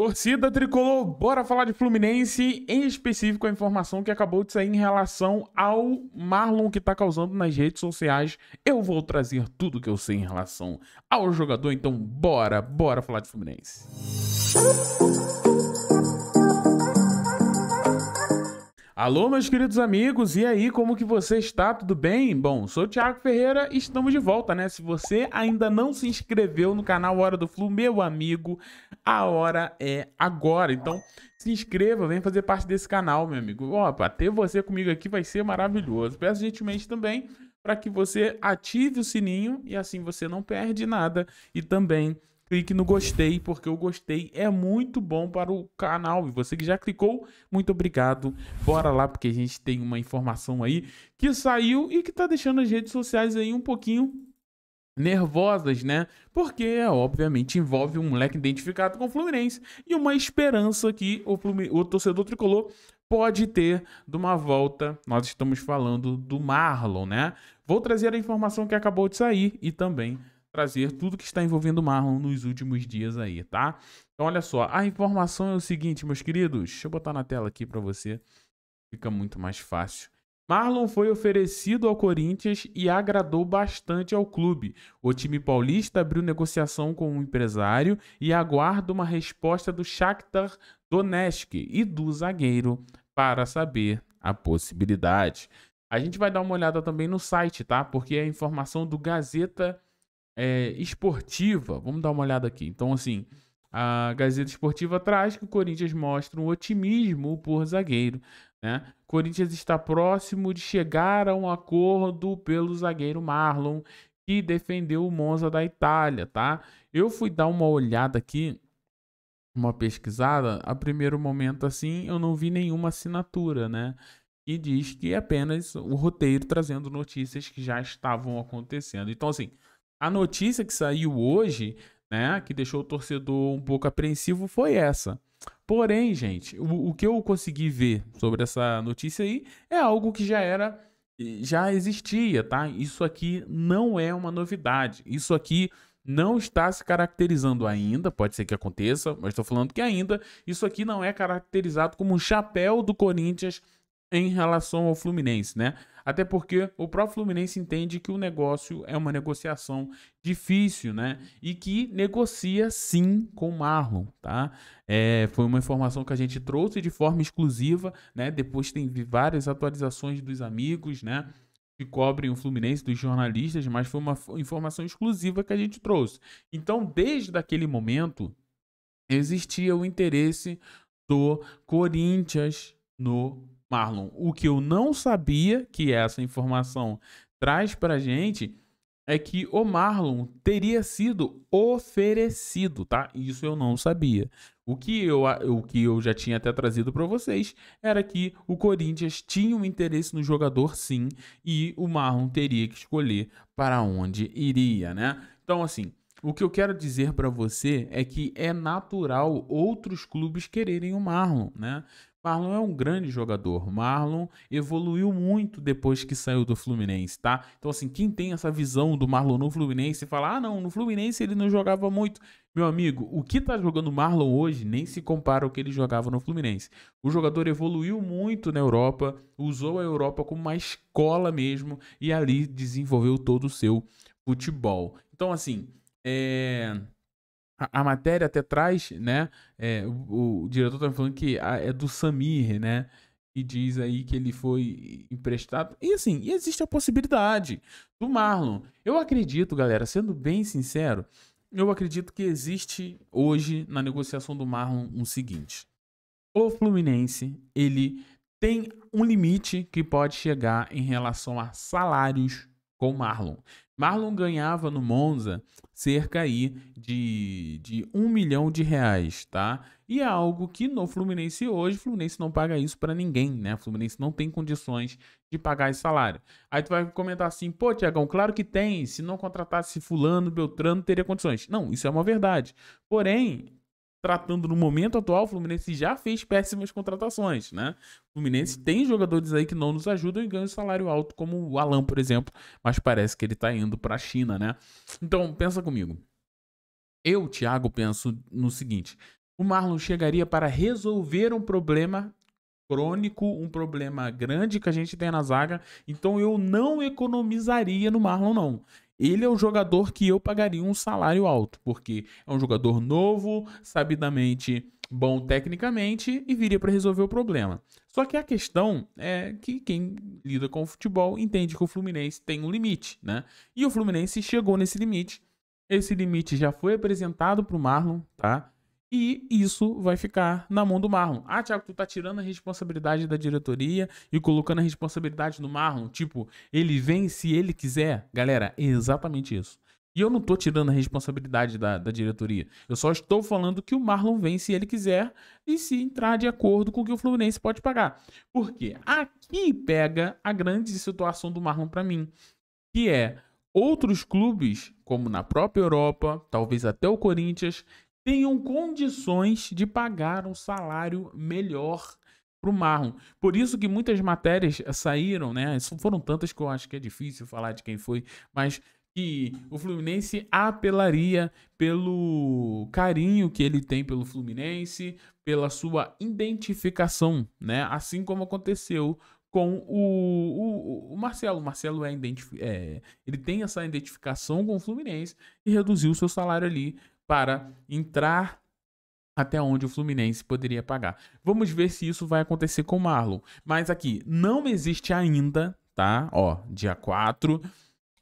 Torcida tricolor, bora falar de Fluminense, em específico a informação que acabou de sair em relação ao Marlon que está causando nas redes sociais. Eu vou trazer tudo que eu sei em relação ao jogador, então bora, bora falar de Fluminense. Alô, meus queridos amigos, e aí, como que você está? Tudo bem? Bom, sou o Thiago Ferreira e estamos de volta, né? Se você ainda não se inscreveu no canal Hora do Flu, meu amigo, a hora é agora. Então, se inscreva, vem fazer parte desse canal, meu amigo. Ó, ter você comigo aqui vai ser maravilhoso. Peço gentilmente também para que você ative o sininho e assim você não perde nada e também clique no gostei, porque o gostei é muito bom para o canal. E você que já clicou, muito obrigado. Bora lá, porque a gente tem uma informação aí que saiu e que está deixando as redes sociais aí um pouquinho nervosas, né? Porque, obviamente, envolve um moleque identificado com o Fluminense e uma esperança que o, o torcedor tricolor pode ter de uma volta. Nós estamos falando do Marlon, né? Vou trazer a informação que acabou de sair e também trazer tudo que está envolvendo o Marlon nos últimos dias aí, tá? Então olha só, a informação é o seguinte, meus queridos, deixa eu botar na tela aqui para você, fica muito mais fácil. Marlon foi oferecido ao Corinthians e agradou bastante ao clube. O time paulista abriu negociação com o um empresário e aguarda uma resposta do Shakhtar Donetsk e do zagueiro para saber a possibilidade. A gente vai dar uma olhada também no site, tá? Porque é informação do Gazeta é, esportiva, vamos dar uma olhada aqui. Então, assim, a Gazeta Esportiva traz que o Corinthians mostra um otimismo por zagueiro. Né? Corinthians está próximo de chegar a um acordo pelo zagueiro Marlon, que defendeu o Monza da Itália, tá? Eu fui dar uma olhada aqui, uma pesquisada, a primeiro momento assim, eu não vi nenhuma assinatura, né? E diz que é apenas o roteiro trazendo notícias que já estavam acontecendo. Então, assim, a notícia que saiu hoje, né, que deixou o torcedor um pouco apreensivo, foi essa. Porém, gente, o, o que eu consegui ver sobre essa notícia aí é algo que já era já existia, tá? Isso aqui não é uma novidade. Isso aqui não está se caracterizando ainda, pode ser que aconteça, mas estou falando que ainda isso aqui não é caracterizado como um chapéu do Corinthians em relação ao Fluminense, né? Até porque o próprio Fluminense entende que o negócio é uma negociação difícil, né? E que negocia sim com o Marlon, tá? É, foi uma informação que a gente trouxe de forma exclusiva, né? Depois tem várias atualizações dos amigos, né? que cobrem o Fluminense, dos jornalistas, mas foi uma informação exclusiva que a gente trouxe. Então, desde aquele momento, existia o interesse do Corinthians no Marlon, o que eu não sabia, que essa informação traz pra gente, é que o Marlon teria sido oferecido, tá? Isso eu não sabia. O que eu, o que eu já tinha até trazido para vocês era que o Corinthians tinha um interesse no jogador, sim, e o Marlon teria que escolher para onde iria, né? Então, assim, o que eu quero dizer para você é que é natural outros clubes quererem o Marlon, né? Marlon é um grande jogador. Marlon evoluiu muito depois que saiu do Fluminense, tá? Então, assim, quem tem essa visão do Marlon no Fluminense e fala: ah, não, no Fluminense ele não jogava muito. Meu amigo, o que tá jogando Marlon hoje nem se compara ao que ele jogava no Fluminense. O jogador evoluiu muito na Europa, usou a Europa como uma escola mesmo e ali desenvolveu todo o seu futebol. Então, assim, é a, matéria até traz, né? É, o, o, diretor tá falando que a, é do Samir, né? Que diz aí que ele foi emprestado. E assim, existe a possibilidade do Marlon. Eu acredito, galera, sendo bem sincero, eu acredito que existe hoje na negociação do Marlon o seguinte. O Fluminense, ele tem um limite que pode chegar em relação a salários com Marlon. Marlon ganhava no Monza cerca aí de, de um milhão de reais, tá? E é algo que no Fluminense hoje, o Fluminense não paga isso para ninguém, né? O Fluminense não tem condições de pagar esse salário. Aí tu vai comentar assim, pô, Tiagão, claro que tem, se não contratasse fulano, Beltrano, teria condições. Não, isso é uma verdade. Porém, tratando no momento atual, o Fluminense já fez péssimas contratações, né? O Fluminense uhum. tem jogadores aí que não nos ajudam e ganham salário alto, como o Alan, por exemplo, mas parece que ele tá indo para a China, né? Então, pensa comigo. Eu, Thiago, penso no seguinte: o Marlon chegaria para resolver um problema crônico, um problema grande que a gente tem na zaga, então eu não economizaria no Marlon não. Ele é o jogador que eu pagaria um salário alto, porque é um jogador novo, sabidamente bom tecnicamente e viria para resolver o problema. Só que a questão é que quem lida com o futebol entende que o Fluminense tem um limite, né? E o Fluminense chegou nesse limite. Esse limite já foi apresentado para o Marlon, tá? E isso vai ficar na mão do Marlon. Ah, Thiago, tu tá tirando a responsabilidade da diretoria e colocando a responsabilidade no Marlon. Tipo, ele vem se ele quiser. Galera, é exatamente isso. E eu não tô tirando a responsabilidade da, da diretoria. Eu só estou falando que o Marlon vem se ele quiser e se entrar de acordo com o que o Fluminense pode pagar. Porque aqui pega a grande situação do Marlon para mim, que é outros clubes, como na própria Europa, talvez até o Corinthians, tenham condições de pagar um salário melhor para o Marlon. Por isso que muitas matérias eh, saíram, né? Foram tantas que eu acho que é difícil falar de quem foi, mas que o Fluminense apelaria pelo carinho que ele tem pelo Fluminense, pela sua identificação, né? Assim como aconteceu com o, o, o Marcelo. O Marcelo é, é ele tem essa identificação com o Fluminense e reduziu o seu salário ali para entrar até onde o Fluminense poderia pagar. Vamos ver se isso vai acontecer com o Marlon. Mas aqui, não existe ainda, tá? Ó, dia 4.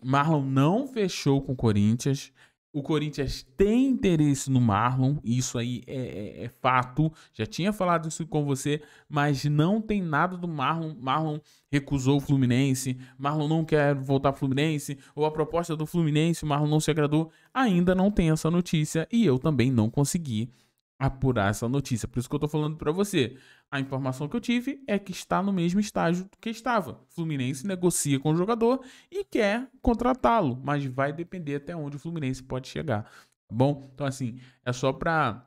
Marlon não fechou com o Corinthians. O Corinthians tem interesse no Marlon, isso aí é, é, é, fato. Já tinha falado isso com você, mas não tem nada do Marlon. Marlon recusou o Fluminense, Marlon não quer voltar ao Fluminense, ou a proposta do Fluminense, o Marlon não se agradou. Ainda não tem essa notícia e eu também não consegui apurar essa notícia. Por isso que eu estou falando para você. A informação que eu tive é que está no mesmo estágio que estava. Fluminense negocia com o jogador e quer contratá-lo, mas vai depender até onde o Fluminense pode chegar. Tá bom, então assim, é só para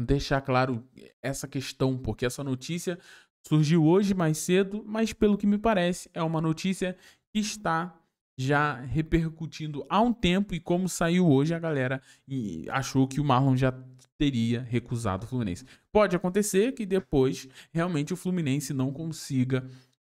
deixar claro essa questão, porque essa notícia surgiu hoje mais cedo, mas pelo que me parece, é uma notícia que está já repercutindo há um tempo e como saiu hoje, a galera achou que o Marlon já teria recusado o Fluminense. Pode acontecer que depois realmente o Fluminense não consiga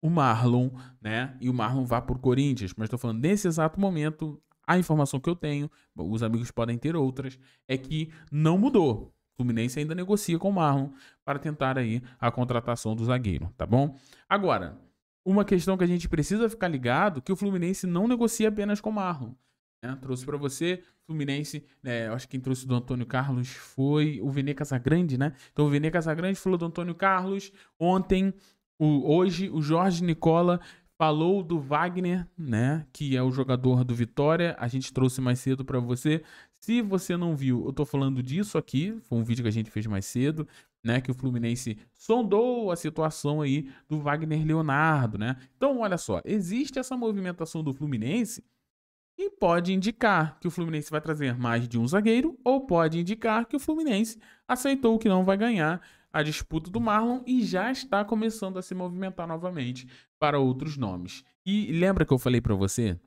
o Marlon, né? E o Marlon vá por Corinthians, mas estou falando nesse exato momento, a informação que eu tenho, os amigos podem ter outras, é que não mudou. O Fluminense ainda negocia com o Marlon para tentar aí a contratação do zagueiro, tá bom? Agora, uma questão que a gente precisa ficar ligado, que o Fluminense não negocia apenas com o Marlon. Né? Trouxe para você, Fluminense, né? acho que quem trouxe do Antônio Carlos foi o Vene Casagrande, né? Então o Vene Casagrande falou do Antônio Carlos. Ontem, o, hoje, o Jorge Nicola falou do Wagner, né? Que é o jogador do Vitória. A gente trouxe mais cedo para você. Se você não viu, eu tô falando disso aqui. Foi um vídeo que a gente fez mais cedo né, que o Fluminense sondou a situação aí do Wagner Leonardo, né? Então, olha só, existe essa movimentação do Fluminense e pode indicar que o Fluminense vai trazer mais de um zagueiro ou pode indicar que o Fluminense aceitou que não vai ganhar a disputa do Marlon e já está começando a se movimentar novamente para outros nomes. E lembra que eu falei para você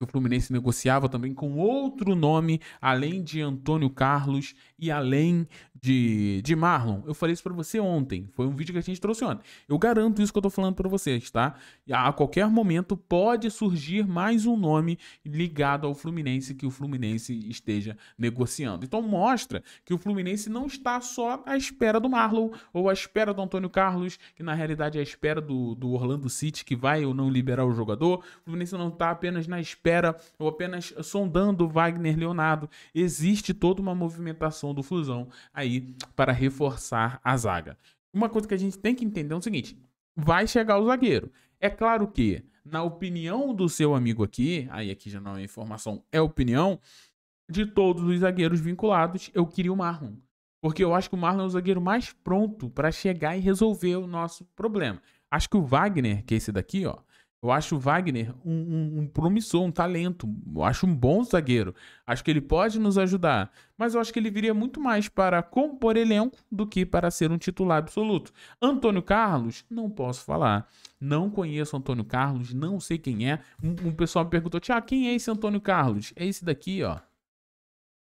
o Fluminense negociava também com outro nome, além de Antônio Carlos e além de, de Marlon. Eu falei isso para você ontem, foi um vídeo que a gente trouxe ontem. Eu garanto isso que eu tô falando para vocês, tá? A qualquer momento pode surgir mais um nome ligado ao Fluminense que o Fluminense esteja negociando. Então mostra que o Fluminense não está só à espera do Marlon ou à espera do Antônio Carlos, que na realidade é à espera do, do Orlando City, que vai ou não liberar o jogador. O Fluminense não está apenas na espera espera ou apenas sondando Wagner Leonardo. Existe toda uma movimentação do Flusão aí para reforçar a zaga. Uma coisa que a gente tem que entender é o seguinte: vai chegar o zagueiro. É claro que, na opinião do seu amigo aqui, aí aqui já não é informação, é opinião, de todos os zagueiros vinculados, eu queria o Marlon. Porque eu acho que o Marlon é o zagueiro mais pronto para chegar e resolver o nosso problema. Acho que o Wagner, que é esse daqui, ó, eu acho o Wagner um, um, um, promissor, um talento. Eu acho um bom zagueiro. Acho que ele pode nos ajudar. Mas eu acho que ele viria muito mais para compor elenco do que para ser um titular absoluto. Antônio Carlos, não posso falar. Não conheço Antônio Carlos, não sei quem é. Um, um pessoal me perguntou: Tiago, quem é esse Antônio Carlos? É esse daqui, ó.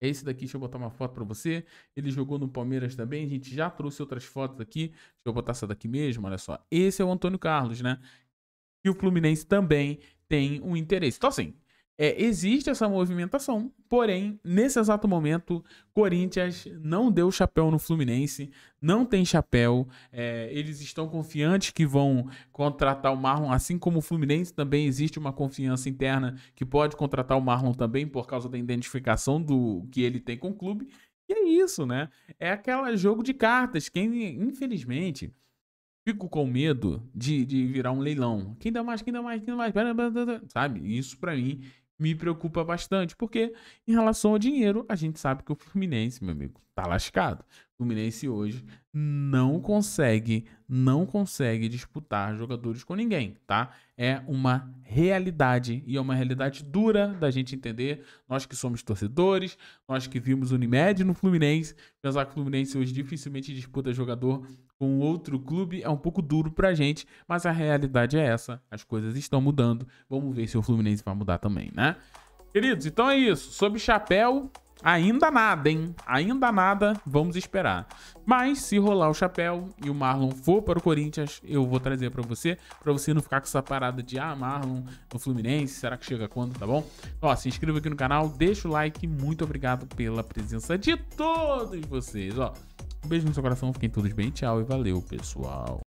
É esse daqui, deixa eu botar uma foto para você. Ele jogou no Palmeiras também, a gente já trouxe outras fotos aqui. Deixa eu botar essa daqui mesmo, olha só. Esse é o Antônio Carlos, né? e o Fluminense também tem um interesse. Então, assim, é, existe essa movimentação, porém, nesse exato momento, Corinthians não deu chapéu no Fluminense, não tem chapéu. É, eles estão confiantes que vão contratar o Marlon, assim como o Fluminense também existe uma confiança interna que pode contratar o Marlon também por causa da identificação do que ele tem com o clube. E é isso, né? É aquele jogo de cartas. Quem, infelizmente, Fico com medo de, de virar um leilão. Quem dá mais, quem dá mais, quem dá mais, sabe? Isso para mim me preocupa bastante, porque em relação ao dinheiro, a gente sabe que o Fluminense, meu amigo, tá lascado. O Fluminense hoje uhum. não consegue, não consegue disputar jogadores com ninguém, tá? É uma realidade e é uma realidade dura da gente entender. Nós que somos torcedores, nós que vimos Unimed no Fluminense, pensar que o Fluminense hoje dificilmente disputa jogador com outro clube é um pouco duro pra gente, mas a realidade é essa. As coisas estão mudando. Vamos ver se o Fluminense vai mudar também, né? Queridos, então é isso. sob chapéu, Ainda nada, hein? Ainda nada, vamos esperar. Mas se rolar o chapéu e o Marlon for para o Corinthians, eu vou trazer para você, para você não ficar com essa parada de ah, Marlon no Fluminense, será que chega quando, tá bom? Ó, se inscreva aqui no canal, deixa o like, muito obrigado pela presença de todos vocês, ó. Um beijo no seu coração, fiquem todos bem, tchau e valeu, pessoal.